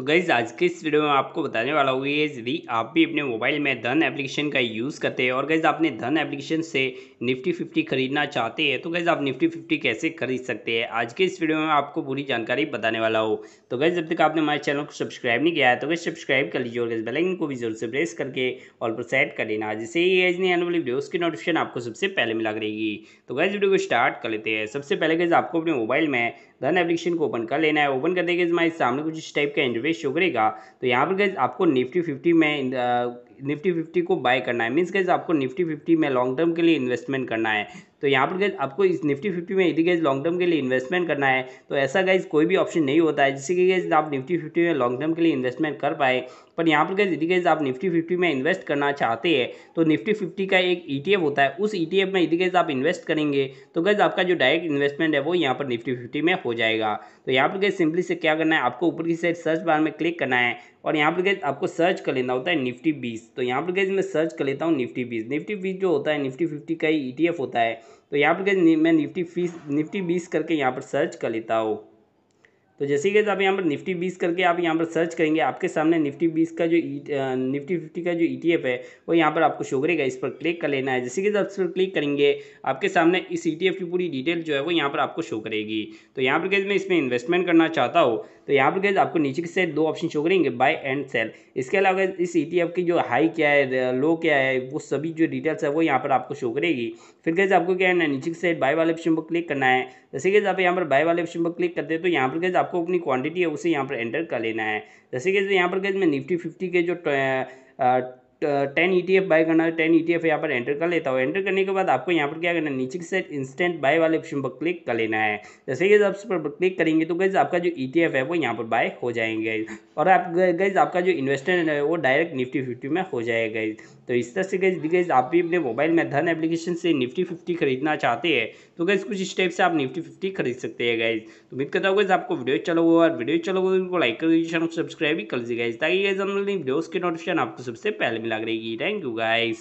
तो गईज़ आज के इस वीडियो में आपको बताने वाला हूँ ये यदि आप भी अपने मोबाइल में धन एप्लीकेशन का यूज़ करते हैं और गैज आपने धन एप्लीकेशन से निफ्टी फिफ्टी खरीदना चाहते हैं तो गैज आप निफ्टी फिफ्टी कैसे खरीद सकते हैं आज के इस वीडियो में आपको पूरी जानकारी बताने वाला हो तो गैज जब तक आपने हमारे चैनल को सब्सक्राइब नहीं किया है तो गैस सब्सक्राइब कर लीजिए और गैस बेलाइन को भी जरूर से प्रेस करके ऑल पर सेट कर लेना जिससे ये एज नहीं आने वाली वीडियो उसकी नोटिफिकेशन आपको सबसे पहले मिला करेगी तो गैस वीडियो को स्टार्ट कर लेते हैं सबसे पहले गैस आपको अपने मोबाइल में धन एप्लीकेशन को ओपन कर लेना है ओपन कर देगा हमारे सामने कुछ इस टाइप का इंटरव्यू रिट्रेस शो करेगा तो यहाँ पर गए आपको निफ्टी फिफ्टी में निफ्टी फिफ्टी को बाय करना है मीन्स गैस आपको निफ्टी फिफ्टी में लॉन्ग टर्म के लिए इन्वेस्टमेंट करना है तो यहाँ पर गैस आपको इस निफ्टी फिफ्टी में यदि गैज लॉन्ग टर्म के लिए इन्वेस्टमेंट करना है तो ऐसा गैज कोई भी ऑप्शन नहीं होता है जिससे कि गैस आप निफ्टी फिफ्टी में लॉन्ग टर्म के लिए इन्वेस्टमेंट कर पाए पर यहाँ पर गैस यदि गैस आप निफ्टी फिफ्टी में इन्वेस्ट करना चाहते हैं तो निफ्टी फिफ्टी का एक ई e होता है उस ई e में यदि गैज आप इन्वेस्ट करेंगे तो गैज आपका जो डायरेक्ट इन्वेस्टमेंट है वो यहाँ पर निफ्टी फिफ्टी में हो जाएगा तो यहाँ पर गैस सिंपली से क्या करना है आपको ऊपर की साइड सर्च बार में क्लिक करना है और यहाँ पर गैस आपको सर्च कर लेना होता है निफ्टी बीस तो यहाँ पर गैस मैं सर्च कर लेता हूँ निफ्टी बीस निफ्टी बीस जो होता है निफ्टी फिफ्टी का ही ई e होता है तो यहाँ पर गैस मैं निफ्टी फीस निफ्टी बीस करके यहाँ पर सर्च कर लेता हूँ तो जैसे कि आप यहाँ पर निफ्टी बीस करके आप यहाँ पर सर्च करेंगे आपके सामने निफ्टी बीस का जो e, निफ्टी फिफ्टी का जो ई e है वो यहाँ पर आपको शो करेगा इस पर क्लिक कर लेना है जैसे कि आप इस पर क्लिक करेंगे आपके सामने इस ई की पूरी डिटेल जो है वो यहाँ पर आपको शो करेगी तो यहाँ पर कैसे मैं इसमें इन्वेस्टमेंट करना चाहता हूँ तो यहाँ पर गए आपको नीचे की साइड दो ऑप्शन शो करेंगे बाय एंड सेल इसके अलावा इस ई e की जो हाई क्या है लो क्या है वो सभी जो डिटेल्स है वो यहाँ पर आपको शो करेगी फिर गए आपको क्या है ना नीचे की साइड बाय वाले ऑप्शन पर क्लिक करना है जैसे कि आप यहाँ पर बाय वाले ऑप्शन पर क्लिक करते हैं तो यहाँ पर गए आपको अपनी क्वान्टिटी है उसे यहाँ पर एंटर कर लेना है जैसे कि यहाँ पर गए मैं निफ्टी फिफ्टी के जो ten E T F buy करना है टेन ई टी एफ यहाँ पर एंटर कर लेता हूँ एंटर करने के बाद आपको यहाँ पर क्या करना है नीचे की साइड इंस्टेंट बाय वाले ऑप्शन पर क्लिक कर लेना है जैसे कि आप पर क्लिक करेंगे तो गैज़ आपका जो ई टी एफ है वो यहाँ पर बाय हो जाएंगे और आप गैज़ आपका जो इन्वेस्टमेंट है वो डायरेक्ट निफ्टी फिफ्टी में हो जाएगा तो इस तरह से गैस गैस आप भी अपने मोबाइल में धन एप्लीकेशन से निफ्टी फिफ्टी खरीदना चाहते हैं तो गैस कुछ स्टेप से आप निफ्टी फिफ्टी खरीद सकते हैं गाइज तो उम्मीद करता हूँ गैस आपको वीडियो अच्छा चलो और वीडियो चलो को लाइक कर दीजिए चैनल को सब्सक्राइब भी कर दीजिए गैस ताकि गैस हम वीडियोज़ के नोटिफिकेशन आपको सबसे पहले मिले लग रही है थैंक यू गाइस